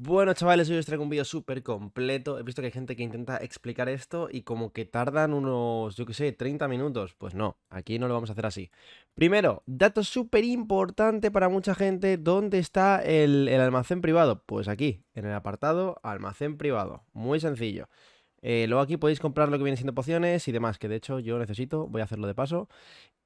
Bueno chavales, hoy os traigo un vídeo súper completo He visto que hay gente que intenta explicar esto y como que tardan unos, yo que sé, 30 minutos Pues no, aquí no lo vamos a hacer así Primero, dato súper importante para mucha gente ¿Dónde está el, el almacén privado? Pues aquí, en el apartado almacén privado Muy sencillo eh, luego aquí podéis comprar lo que viene siendo pociones y demás, que de hecho yo necesito, voy a hacerlo de paso.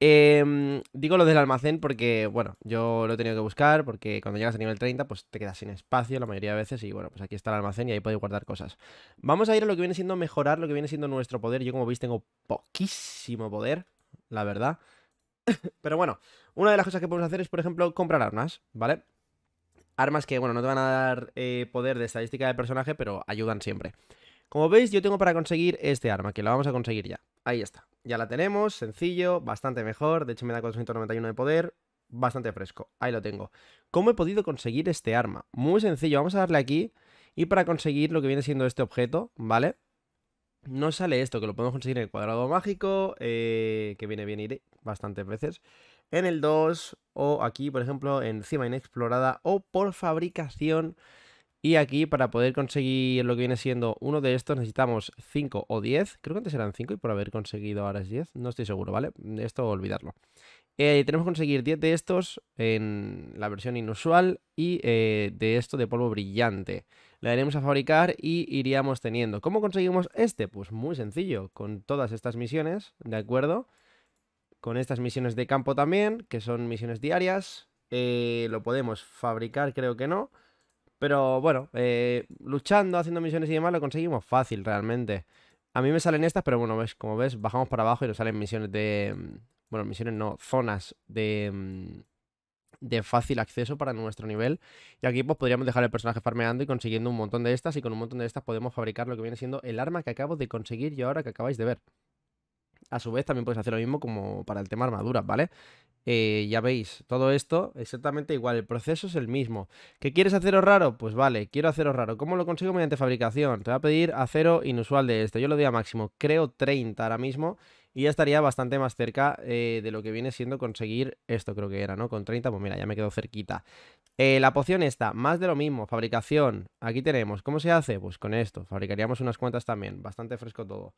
Em, digo lo del almacén porque, bueno, yo lo he tenido que buscar porque cuando llegas a nivel 30 pues te quedas sin espacio la mayoría de veces y bueno, pues aquí está el almacén y ahí podéis guardar cosas. Vamos a ir a lo que viene siendo mejorar, lo que viene siendo nuestro poder. Yo como veis tengo poquísimo poder, la verdad. Pero bueno, una de las cosas que podemos hacer es, por ejemplo, comprar armas, ¿vale? Armas que, bueno, no te van a dar eh, poder de estadística de personaje, pero ayudan siempre. Como veis, yo tengo para conseguir este arma, que la vamos a conseguir ya. Ahí está. Ya la tenemos, sencillo, bastante mejor. De hecho, me da 491 de poder, bastante fresco. Ahí lo tengo. ¿Cómo he podido conseguir este arma? Muy sencillo, vamos a darle aquí. Y para conseguir lo que viene siendo este objeto, ¿vale? No sale esto, que lo podemos conseguir en el cuadrado mágico, eh, que viene bien ir bastantes veces. En el 2, o aquí, por ejemplo, encima inexplorada, o por fabricación y aquí para poder conseguir lo que viene siendo uno de estos necesitamos 5 o 10. Creo que antes eran 5 y por haber conseguido ahora es 10. No estoy seguro, ¿vale? Esto olvidarlo. Eh, tenemos que conseguir 10 de estos en la versión inusual y eh, de esto de polvo brillante. La daremos a fabricar y iríamos teniendo. ¿Cómo conseguimos este? Pues muy sencillo, con todas estas misiones, ¿de acuerdo? Con estas misiones de campo también, que son misiones diarias. Eh, lo podemos fabricar, creo que no. Pero bueno, eh, luchando, haciendo misiones y demás, lo conseguimos fácil realmente. A mí me salen estas, pero bueno, ves, como ves, bajamos para abajo y nos salen misiones de... Mm, bueno, misiones no, zonas de mm, de fácil acceso para nuestro nivel. Y aquí pues podríamos dejar el personaje farmeando y consiguiendo un montón de estas. Y con un montón de estas podemos fabricar lo que viene siendo el arma que acabo de conseguir y ahora que acabáis de ver. A su vez, también puedes hacer lo mismo como para el tema armaduras, ¿vale? Eh, ya veis, todo esto exactamente igual, el proceso es el mismo. ¿Qué quieres haceros raro? Pues vale, quiero haceros raro. ¿Cómo lo consigo mediante fabricación? Te voy a pedir acero inusual de este. Yo lo doy a máximo, creo 30 ahora mismo. Y ya estaría bastante más cerca eh, de lo que viene siendo conseguir esto, creo que era, ¿no? Con 30, pues mira, ya me quedo cerquita. Eh, la poción esta, más de lo mismo, fabricación. Aquí tenemos, ¿cómo se hace? Pues con esto, fabricaríamos unas cuantas también, bastante fresco todo.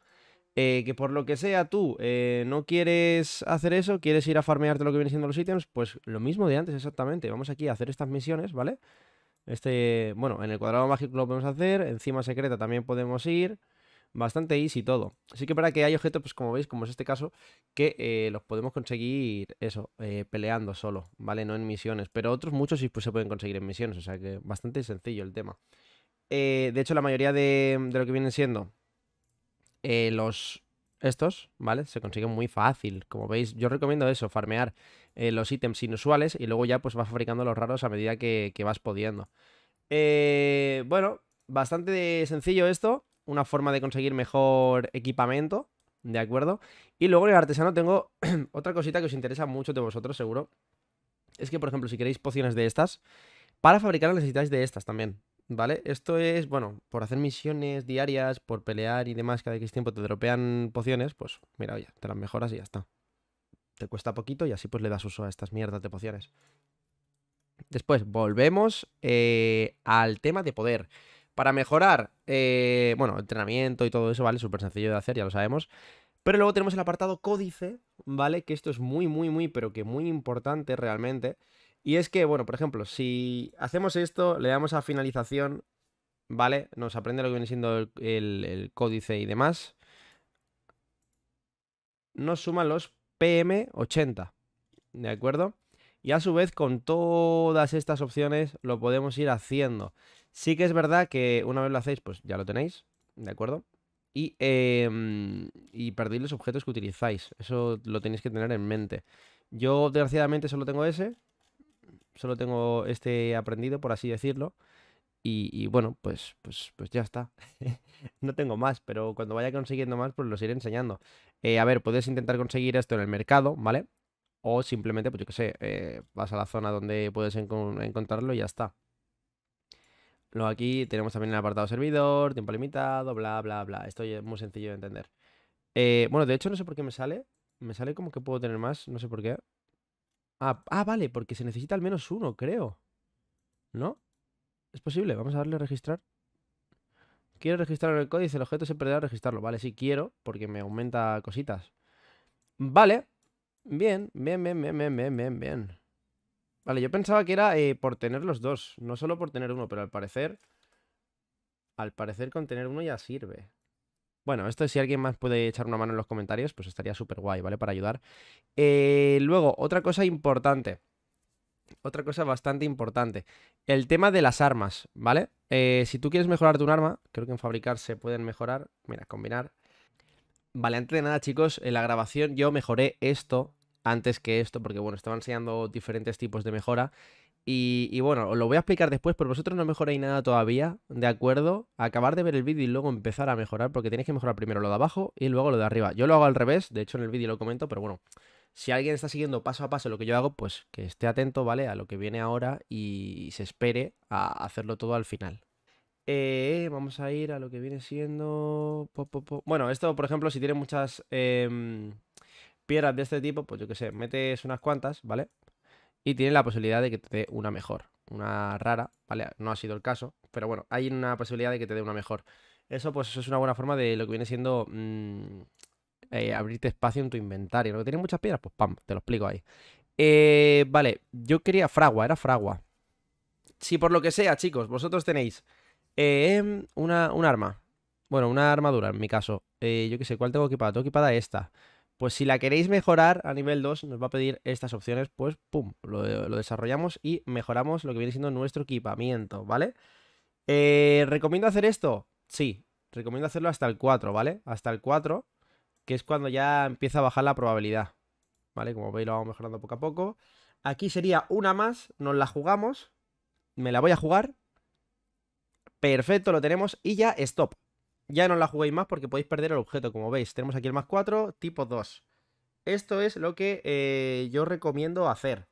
Eh, que por lo que sea tú eh, no quieres hacer eso, quieres ir a farmearte lo que viene siendo los ítems, pues lo mismo de antes exactamente. Vamos aquí a hacer estas misiones, ¿vale? Este, bueno, en el cuadrado mágico lo podemos hacer, encima secreta también podemos ir. Bastante easy todo. Así que para que hay objetos, pues como veis, como es este caso, que eh, los podemos conseguir, eso, peleando solo, ¿vale? No en misiones. Pero otros muchos sí pues, se pueden conseguir en misiones, o sea que bastante sencillo el tema. de hecho, la mayoría de, de lo que vienen siendo eh, los estos, ¿vale? Se consiguen muy fácil. Como veis, yo recomiendo eso, farmear eh, los ítems inusuales y luego ya pues vas fabricando los raros a medida que, que vas podiendo eh, bueno, bastante sencillo esto. Una forma de conseguir mejor equipamiento, ¿de acuerdo? Y luego en el artesano tengo otra cosita que os interesa mucho de vosotros, seguro. Es que, por ejemplo, si queréis pociones de estas, para fabricarlas necesitáis de estas también, ¿vale? Esto es, bueno, por hacer misiones diarias, por pelear y demás, cada X tiempo te dropean pociones, pues mira, oye, te las mejoras y ya está. Te cuesta poquito y así pues le das uso a estas mierdas de pociones. Después, volvemos eh, al tema de poder. Para mejorar, eh, bueno, entrenamiento y todo eso, ¿vale? Súper sencillo de hacer, ya lo sabemos. Pero luego tenemos el apartado códice, ¿vale? Que esto es muy, muy, muy, pero que muy importante realmente. Y es que, bueno, por ejemplo, si hacemos esto, le damos a finalización, ¿vale? Nos aprende lo que viene siendo el, códice y demás. Nos suman los PM80, ¿de acuerdo? Y a su vez, con todas estas opciones, lo podemos ir haciendo. Sí que es verdad que una vez lo hacéis, pues ya lo tenéis, ¿de acuerdo? Y, em, y perdéis los objetos que utilizáis. Eso lo tenéis que tener en mente. Yo, desgraciadamente, solo tengo ese, solo tengo este aprendido, por así decirlo. Y, bueno, pues, pues, pues ya está. no tengo más, pero cuando vaya consiguiendo más, pues los iré enseñando. Eh, a ver, puedes intentar conseguir esto en el mercado, ¿vale? O simplemente, pues yo qué sé, eh, vas a la zona donde puedes encontrarlo y ya está. Luego aquí tenemos también el apartado servidor, tiempo limitado, bla, bla, bla. Esto es muy sencillo de entender. Eh, bueno, de hecho no sé por qué me sale. Me sale como que puedo tener más, no sé por qué. Ah, ah, vale, porque se necesita al menos uno, creo. ¿No? ¿Es posible? Vamos a darle a registrar. Quiero registrar el códice, el objeto se perderá registrarlo. Vale, sí quiero, porque me aumenta cositas. Vale. Bien, bien, bien, bien, bien, bien, bien, bien. Vale, yo pensaba que era eh, por tener los dos, no solo por tener uno, pero al parecer... Al parecer con tener uno ya sirve. Bueno, esto si alguien más puede echar una mano en los comentarios, pues estaría súper guay, ¿vale? Para ayudar. Eh, luego, otra cosa importante. Otra cosa bastante importante. El tema de las armas, ¿vale? Eh, si tú quieres mejorar tu arma, creo que en fabricar se pueden mejorar. Mira, combinar. Vale, antes de nada, chicos, en la grabación yo mejoré esto antes que esto, porque bueno, estaba enseñando diferentes tipos de mejora. Y, bueno, os lo voy a explicar después, pero vosotros no mejoréis nada todavía, ¿de acuerdo? Acabar de ver el vídeo y luego empezar a mejorar, porque tenéis que mejorar primero lo de abajo y luego lo de arriba. Yo lo hago al revés, de hecho en el vídeo lo comento, pero bueno, si alguien está siguiendo paso a paso lo que yo hago, pues que esté atento, ¿vale? A lo que viene ahora y se espere a hacerlo todo al final. Eh, vamos a ir a lo que viene siendo... Bueno, esto, por ejemplo, si tiene muchas... Em, piedras de este tipo, pues yo qué sé, metes unas cuantas, ¿vale? y tiene la posibilidad de que te dé una mejor. Una rara, ¿vale? No ha sido el caso, pero bueno, hay una posibilidad de que te dé una mejor. Eso pues es una buena forma de lo que viene siendo mm, eh, abrirte espacio en tu inventario. ¿Lo que tiene muchas piedras? Pues pam, te lo explico ahí. Eh, vale, yo quería fragua, era fragua. Si por lo que sea, chicos, vosotros tenéis eh, una, un arma. Bueno, una armadura en mi caso. yo qué sé, ¿cuál tengo equipada? Tengo equipada esta. Pues si la queréis mejorar a nivel 2, nos va a pedir estas opciones, pues pum, lo, desarrollamos y mejoramos lo que viene siendo nuestro equipamiento, ¿vale? Eh, ¿Recomiendo hacer esto? Sí, recomiendo hacerlo hasta el 4, ¿vale? Hasta el 4, que es cuando ya empieza a bajar la probabilidad, ¿vale? Como veis lo vamos mejorando poco a poco. Aquí sería una más, nos la jugamos, me la voy a jugar. Perfecto, lo tenemos y ya stop. Ya no la juguéis más porque podéis perder el objeto, como veis. Tenemos aquí el más 4, tipo 2. Esto es lo que eh, yo recomiendo hacer.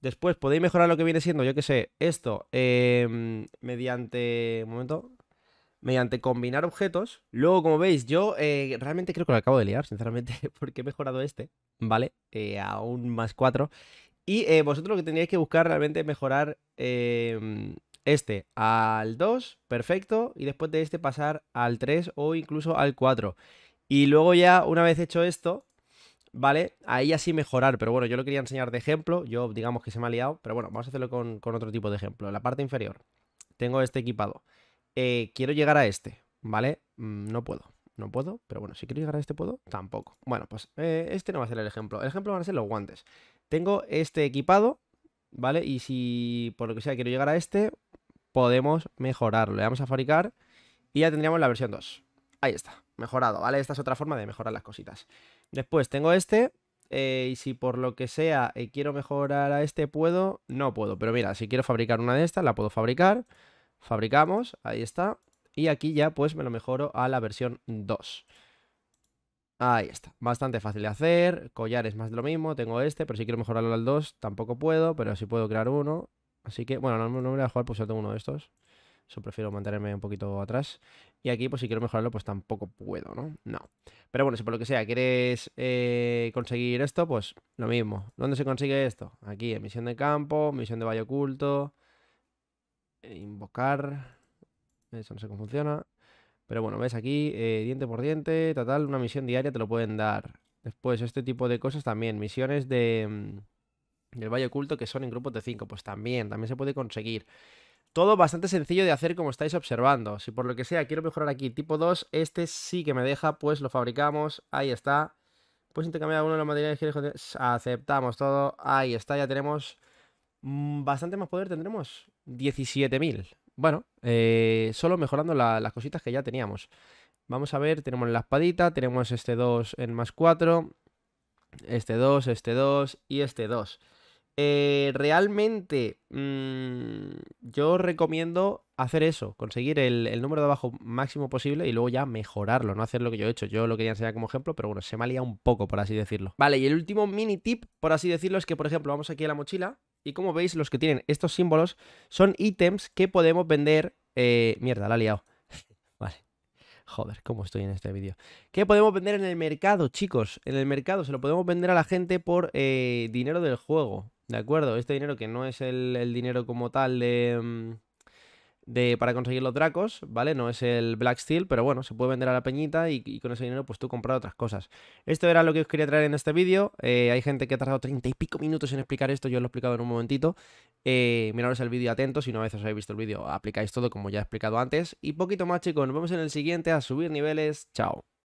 Después podéis mejorar lo que viene siendo, yo que sé, esto em, mediante... Un momento. Mediante combinar objetos. Luego, como veis, yo eh, realmente creo que lo acabo de liar, sinceramente, porque he mejorado este, ¿vale? Eh, a un más 4. Y vosotros lo que teníais que buscar realmente es mejorar em, este al 2, perfecto, y después de este pasar al 3 o incluso al 4. Y luego ya, una vez hecho esto, ¿vale? Ahí así mejorar, pero bueno, yo lo quería enseñar de ejemplo, yo digamos que se me ha liado, pero bueno, vamos a hacerlo con, otro tipo de ejemplo. La parte inferior, tengo este equipado. Eh, quiero llegar a este, ¿vale? Mm, no puedo, no puedo, pero bueno, si quiero llegar a este puedo, tampoco. Bueno, pues eh, este no va a ser el ejemplo, el ejemplo van a ser los guantes. Tengo este equipado, ¿vale? Y si por lo que sea quiero llegar a este, podemos mejorarlo. Le damos a fabricar y ya tendríamos la versión 2. Ahí está, mejorado, ¿vale? Esta es otra forma de mejorar las cositas. Después tengo este, eh, y si por lo que sea eh, quiero mejorar a este, puedo, no puedo. Pero mira, si quiero fabricar una de estas, la puedo fabricar. Fabricamos, ahí está. Y aquí ya pues me lo mejoro a la versión 2. Ahí está, bastante fácil de hacer, collar es más de lo mismo, tengo este, pero si quiero mejorarlo al 2 tampoco puedo, pero si puedo crear uno Así que, bueno, no, me voy a jugar pues yo tengo uno de estos. Eso prefiero mantenerme un poquito atrás. Y aquí, pues si quiero mejorarlo, pues tampoco puedo, ¿no? No. Pero bueno, si por lo que sea quieres eh, conseguir esto, pues lo mismo. ¿Dónde se consigue esto? Aquí, en misión de campo, misión de valle oculto, invocar. Eso no sé cómo funciona. Pero bueno, ves aquí, eh, diente por diente, total, una misión diaria te lo pueden dar. Después, este tipo de cosas también. Misiones de... Mm, del el Valle Oculto, que son en Grupo de 5. Pues también, también se puede conseguir. Todo bastante sencillo de hacer como estáis observando. Si por lo que sea quiero mejorar aquí tipo 2, este sí que me deja, pues lo fabricamos. Ahí está. Pues intercambiamos alguno de los materiales que Aceptamos todo. Ahí está, ya tenemos mm, bastante más poder tendremos. 17.000. Bueno, eh, solo mejorando las cositas que ya teníamos. Vamos a ver, tenemos la espadita, tenemos este 2 en más 4, este 2, este 2 y este 2. Eh, realmente mm, yo recomiendo hacer eso, conseguir el, número de abajo máximo posible y luego ya mejorarlo, no hacer lo que yo he hecho. Yo lo quería enseñar como ejemplo, pero bueno, se me ha liado un poco, por así decirlo. Vale, y el último mini tip, por así decirlo, es que, por ejemplo, vamos aquí a la mochila y como veis, los que tienen estos símbolos son ítems que podemos vender... Eh, mierda, la ha liado. vale. Joder, cómo estoy en este vídeo. ¿Qué podemos vender en el mercado, chicos? En el mercado se lo podemos vender a la gente por eh, dinero del juego. ¿De acuerdo? Este dinero que no es el, dinero como tal de, mm, de, para conseguir los dracos, ¿vale? No es el Black Steel, pero bueno, se puede vender a la peñita y, con ese dinero pues tú compras otras cosas. Esto era lo que os quería traer en este vídeo. Eh, hay gente que ha tardado treinta y pico minutos en explicar esto, yo os lo he explicado en un momentito. Eh, el vídeo atentos, si no a veces habéis visto el vídeo, aplicáis todo como ya he explicado antes. Y poquito más chicos, nos vemos en el siguiente, a subir niveles, chao.